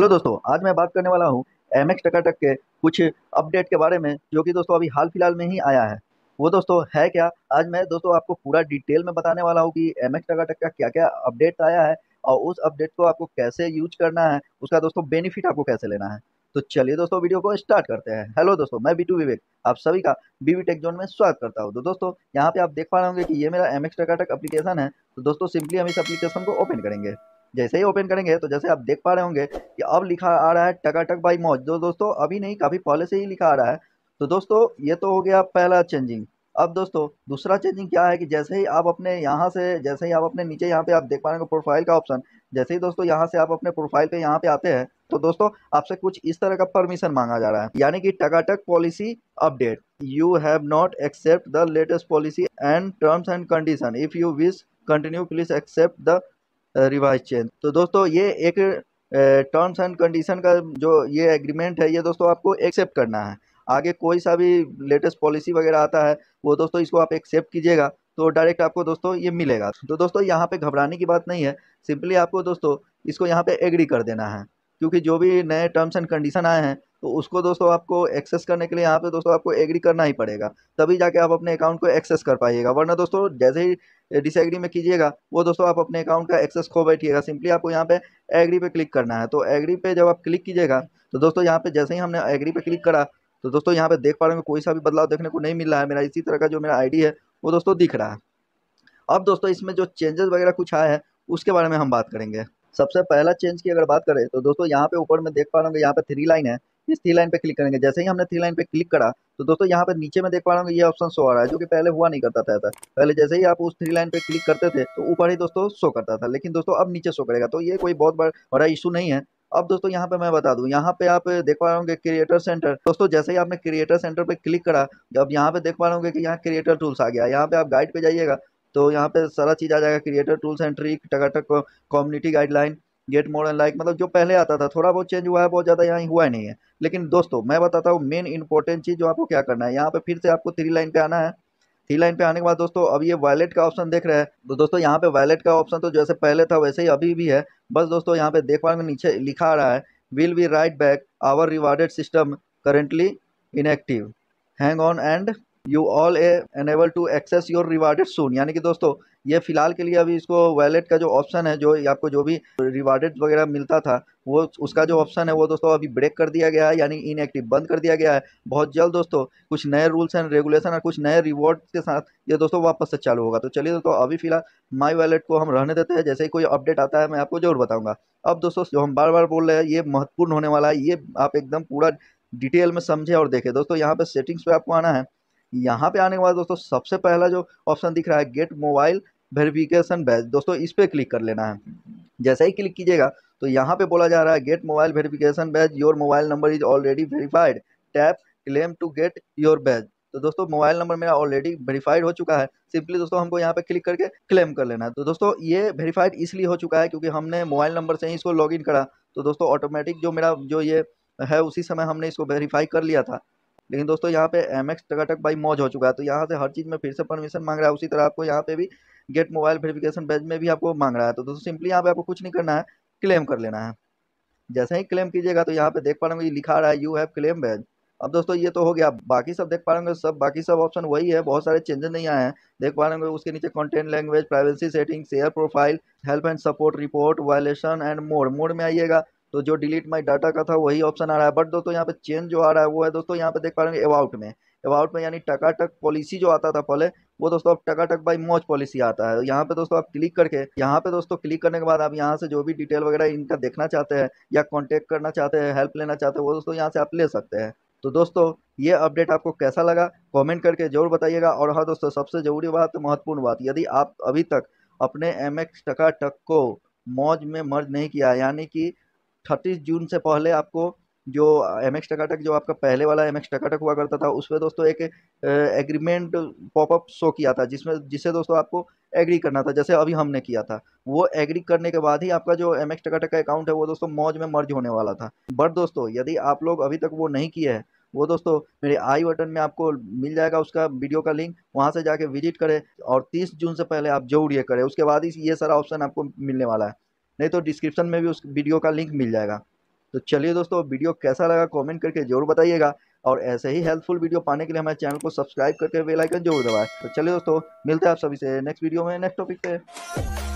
hello दोस्तों आज मैं बात करने वाला हूँ एम एक्स टकाटक के कुछ अपडेट के बारे में जो कि दोस्तों अभी हाल फिलहाल में ही आया है वो दोस्तों है क्या आज मैं दोस्तों आपको पूरा डिटेल में बताने वाला हूँ कि एम एक्स टकाटक का क्या क्या अपडेट आया है और उस अपडेट को आपको कैसे यूज करना है उसका दोस्तों बेनिफिट आपको कैसे लेना है तो चलिए दोस्तों वीडियो को स्टार्ट करते हैं हेलो दोस्तों मैं बीटू विवेक आप सभी का बीवी टेक जोन में स्वागत करता हूँ तो दोस्तों यहाँ पे आप देख पा रहे होंगे कि ये मेरा एम एक्स टकाटक एप्लीकेशन है तो दोस्तों सिंपली हम इस एप्लीकेशन को ओपन करेंगे जैसे ही ओपन करेंगे तो जैसे आप देख पा रहे होंगे कि अब लिखा आ रहा है टकाटक बाई मौज दो तो दोस्तों अभी नहीं काफ़ी पहले से ही लिखा आ रहा है तो दोस्तों ये तो हो गया पहला चेंजिंग अब दोस्तों दूसरा चेंजिंग क्या है कि जैसे ही आप अपने यहाँ से जैसे ही आप अपने नीचे यहाँ पे आप देख पा रहे हो प्रोफाइल का ऑप्शन जैसे ही दोस्तों यहाँ से आप अपने प्रोफाइल पे यहाँ पे आते हैं तो दोस्तों आपसे कुछ इस तरह का परमिशन मांगा जा रहा है यानी कि Takatak policy update you have not accept the latest policy and terms and condition if you wish continue please accept the revise change तो दोस्तों ये एक टर्म्स एंड कंडीशन का जो ये एग्रीमेंट है ये दोस्तों आपको एक्सेप्ट करना है आगे कोई सा भी लेटेस्ट पॉलिसी वगैरह आता है वो दोस्तों इसको आप एक्सेप्ट कीजिएगा तो डायरेक्ट आपको दोस्तों ये मिलेगा तो दोस्तों यहाँ पे घबराने की बात नहीं है सिंपली आपको दोस्तों इसको यहाँ पे एग्री कर देना है क्योंकि जो भी नए टर्म्स एंड कंडीशन आए हैं तो उसको दोस्तों आपको एक्सेस करने के लिए यहाँ पे दोस्तों आपको एग्री करना ही पड़ेगा तभी जाके आप अपने अकाउंट को एक्सेस कर पाइएगा वरना दोस्तों जैसे ही डिसएग्री में कीजिएगा वो दोस्तों आप अपने अकाउंट का एक्सेस खो बैठिएगा सिंपली आपको यहाँ पे एग्री पे क्लिक करना है तो एग्री पे जब आप क्लिक कीजिएगा तो दोस्तों यहाँ पे जैसे ही हमने एग्री पे क्लिक करा तो दोस्तों यहाँ पे देख पा रहे हैं कोई सा भी बदलाव देखने को नहीं मिल रहा है मेरा इसी तरह का जो मेरा आई है वो दोस्तों दिख रहा है अब दोस्तों इसमें जो चेंजेस वगैरह कुछ आए हैं उसके बारे में हम बात करेंगे सबसे पहला चेंज की अगर बात करें तो दोस्तों यहाँ पे ऊपर में देख पा रहे होंगे यहाँ पे थ्री लाइन है इस थ्री लाइन पे क्लिक करेंगे जैसे ही हमने थ्री लाइन पे क्लिक करा तो दोस्तों यहाँ पर नीचे में देख पा रहा हूँ ये ऑप्शन शो आ रहा है जो कि पहले हुआ नहीं करता था पहले जैसे ही आप उस थ्री लाइन पे क्लिक करते थे तो ऊपर ही दोस्तों शो करता था लेकिन दोस्तों अब नीचे शो करेगा तो ये कोई बहुत बड़ा इशू नहीं है अब दोस्तों यहाँ पे मैं बता दूँ यहाँ पे आप देख पा रहे होंगे क्रिएटर सेंटर दोस्तों जैसे ही आपने क्रिएटर सेंटर पे क्लिक करा अब यहाँ पे देख पा रहे होंगे कि यहाँ क्रिएटर टूल्स आ गया यहाँ पे आप गाइड पे जाइएगा तो यहाँ पे सारा चीज़ आ जाएगा creator tools and trick Takatak community guideline get more and like मतलब जो पहले आता था थोड़ा बहुत चेंज हुआ है बहुत ज़्यादा यहाँ हुआ ही नहीं है लेकिन दोस्तों मैं बताता हूँ मेन इंपॉर्टेंट चीज़ जो आपको क्या करना है यहाँ पे फिर से आपको थ्री लाइन पे आना है थ्री लाइन पे आने के बाद दोस्तों अब ये वैलेट का ऑप्शन देख रहे हैं तो दोस्तों यहाँ पे वैलेट का ऑप्शन तो जैसे पहले था वैसे ही अभी भी है बस दोस्तों यहाँ पे देख में नीचे लिखा आ रहा है will be right back our rewarded system currently inactive hang on and you all enable to access your rewarded soon यानी कि दोस्तों ये फ़िलहाल के लिए अभी इसको वैलेट का जो ऑप्शन है जो आपको जो भी रिवार्डेड वगैरह मिलता था वो उसका जो ऑप्शन है वो दोस्तों अभी ब्रेक कर दिया गया है यानी इनएक्टिव बंद कर दिया गया है बहुत जल्द दोस्तों कुछ नए रूल्स एंड रेगुलेशन और कुछ नए रिवॉर्ड के साथ ये दोस्तों वापस से चालू होगा तो चलिए दोस्तों अभी फिलहाल माई वैलेट को हम रहने देते हैं जैसे ही कोई अपडेट आता है मैं आपको जरूर बताऊँगा अब दोस्तों जो हम बार बार बोल रहे हैं ये महत्वपूर्ण होने वाला है ये आप एकदम पूरा डिटेल में समझें और देखें दोस्तों यहाँ पर सेटिंग्स पर आपको आना है यहाँ पे आने के बाद दोस्तों सबसे पहला जो ऑप्शन दिख रहा है गेट मोबाइल वेरिफिकेशन बैच दोस्तों इस पर क्लिक कर लेना है जैसे ही क्लिक कीजिएगा तो यहाँ पे बोला जा रहा है get mobile verification badge your mobile number is already verified tap claim to get your badge तो दोस्तों मोबाइल नंबर मेरा ऑलरेडी वेरीफाइड हो चुका है सिंपली दोस्तों हमको यहाँ पे क्लिक करके क्लेम कर लेना है तो दोस्तों ये वेरीफाइड इसलिए हो चुका है क्योंकि हमने मोबाइल नंबर से ही इसको लॉग करा तो दोस्तों ऑटोमेटिक जो मेरा जो ये है उसी समय हमने इसको वेरीफाई कर लिया था लेकिन दोस्तों यहाँ पे एम एक्स टकाटक बाई मौज हो चुका है तो यहाँ से हर चीज़ में फिर से परमिशन मांग रहा है उसी तरह आपको यहाँ पे भी गेट मोबाइल वेरिफिकेशन बैज में भी आपको मांग रहा है तो दोस्तों सिंपली यहाँ पे आपको कुछ नहीं करना है क्लेम कर लेना है जैसे ही क्लेम कीजिएगा तो यहाँ पे देख पा रहे होंगे लिखा रहा है यू हैव क्लेम बैज अब दोस्तों ये तो हो गया बाकी सब देख पा रहे सब बाकी सब ऑप्शन वही है बहुत सारे चेंजेस नहीं आए हैं देख पा रहे उसके नीचे content language privacy setting share profile help and support report violation and mode mode में आइएगा तो जो डिलीट माई डाटा का था वही ऑप्शन आ रहा है बट दोस्तों यहाँ पे चेंज जो आ रहा है वो है दोस्तों यहाँ पे देख पा रहे हैं अबाउट में अबाउट में यानी टकाटक पॉलिसी जो आता था पहले वो दोस्तों अब टकाटक बाई मौज पॉलिसी आता है यहाँ पे दोस्तों आप क्लिक करके यहाँ पे दोस्तों क्लिक करने के बाद आप यहाँ से जो भी डिटेल वगैरह इनका देखना चाहते हैं या कॉन्टेक्ट करना चाहते हैं हेल्प लेना चाहते हैं वो दोस्तों यहाँ से आप ले सकते हैं तो दोस्तों ये अपडेट आपको कैसा लगा कमेंट करके जरूर बताइएगा और हाँ दोस्तों सबसे ज़रूरी बात महत्वपूर्ण बात यदि आप अभी तक अपने एम एक्स टक को मौज में मर्ज नहीं किया यानी कि थर्टी जून से पहले आपको जो एम एक्स टकाटक जो आपका पहले वाला एम एक्स टकाटक हुआ करता था उसमें दोस्तों एक एग्रीमेंट पॉपअप शो किया था जिसमें जिसे दोस्तों आपको एग्री करना था जैसे अभी हमने किया था वो एग्री करने के बाद ही आपका जो एम एक्स टकाटक का अकाउंट है वो दोस्तों मौज में मर्ज होने वाला था बट दोस्तों यदि आप लोग अभी तक वो नहीं किए हैं वो दोस्तों मेरे आई बटन में आपको मिल जाएगा उसका वीडियो का लिंक वहाँ से जाके विजिट करें और 30 जून से पहले आप जरूर ये करें उसके बाद ही ये सारा ऑप्शन आपको मिलने वाला है नहीं तो डिस्क्रिप्शन में भी उस वीडियो का लिंक मिल जाएगा तो चलिए दोस्तों वीडियो कैसा लगा कमेंट करके जरूर बताइएगा और ऐसे ही हेल्पफुल वीडियो पाने के लिए हमारे चैनल को सब्सक्राइब करके बेल आइकन जरूर दबाएं तो चलिए दोस्तों मिलते हैं आप सभी से नेक्स्ट वीडियो में नेक्स्ट टॉपिक पे